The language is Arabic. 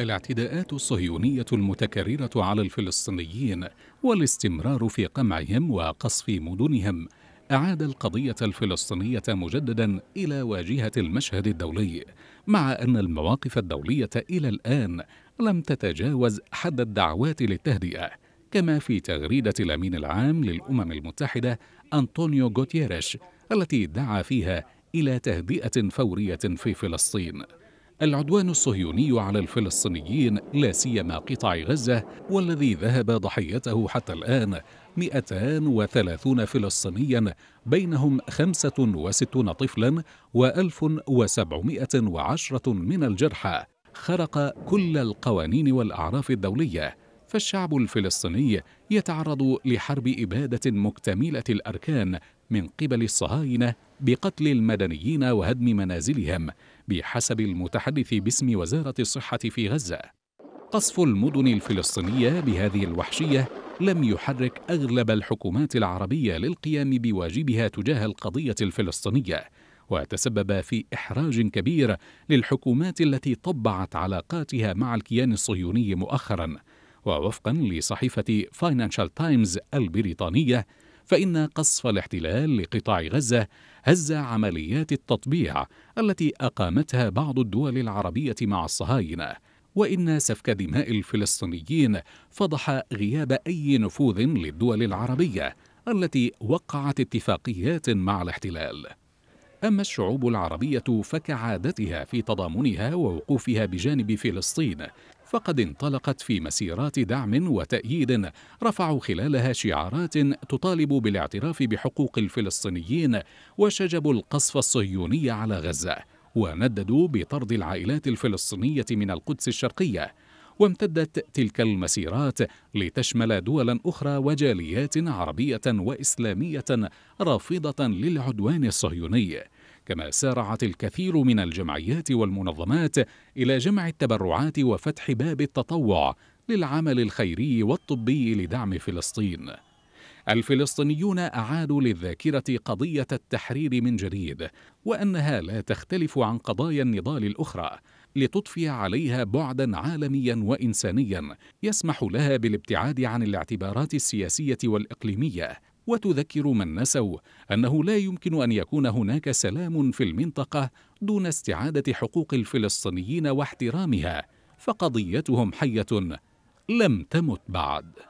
الاعتداءات الصهيونية المتكررة على الفلسطينيين والاستمرار في قمعهم وقصف مدنهم أعاد القضية الفلسطينية مجددا إلى واجهة المشهد الدولي مع أن المواقف الدولية إلى الآن لم تتجاوز حد الدعوات للتهدئة كما في تغريدة الأمين العام للأمم المتحدة أنطونيو غوتيريش التي دعا فيها إلى تهدئة فورية في فلسطين العدوان الصهيوني على الفلسطينيين لا سيما قطاع غزة والذي ذهب ضحيته حتى الآن 230 فلسطينيا بينهم 65 طفلا و1710 من الجرحى خرق كل القوانين والأعراف الدولية فالشعب الفلسطيني يتعرض لحرب إبادة مكتملة الأركان من قبل الصهاينة بقتل المدنيين وهدم منازلهم بحسب المتحدث باسم وزارة الصحة في غزة قصف المدن الفلسطينية بهذه الوحشية لم يحرك أغلب الحكومات العربية للقيام بواجبها تجاه القضية الفلسطينية وتسبب في إحراج كبير للحكومات التي طبعت علاقاتها مع الكيان الصهيوني مؤخراً ووفقا لصحيفة فاينانشال تايمز البريطانية فإن قصف الاحتلال لقطاع غزة هز عمليات التطبيع التي أقامتها بعض الدول العربية مع الصهاينة وإن سفك دماء الفلسطينيين فضح غياب أي نفوذ للدول العربية التي وقعت اتفاقيات مع الاحتلال أما الشعوب العربية فكعادتها في تضامنها ووقوفها بجانب فلسطين فقد انطلقت في مسيرات دعم وتأييد رفعوا خلالها شعارات تطالب بالاعتراف بحقوق الفلسطينيين وشجبوا القصف الصهيوني على غزة ونددوا بطرد العائلات الفلسطينية من القدس الشرقية وامتدت تلك المسيرات لتشمل دولا أخرى وجاليات عربية وإسلامية رافضة للعدوان الصهيوني كما سارعت الكثير من الجمعيات والمنظمات إلى جمع التبرعات وفتح باب التطوع للعمل الخيري والطبي لدعم فلسطين الفلسطينيون أعادوا للذاكرة قضية التحرير من جديد وأنها لا تختلف عن قضايا النضال الأخرى لتضفي عليها بعدا عالميا وإنسانيا يسمح لها بالابتعاد عن الاعتبارات السياسية والإقليمية وتذكر من نسوا أنه لا يمكن أن يكون هناك سلام في المنطقة دون استعادة حقوق الفلسطينيين واحترامها فقضيتهم حية لم تمت بعد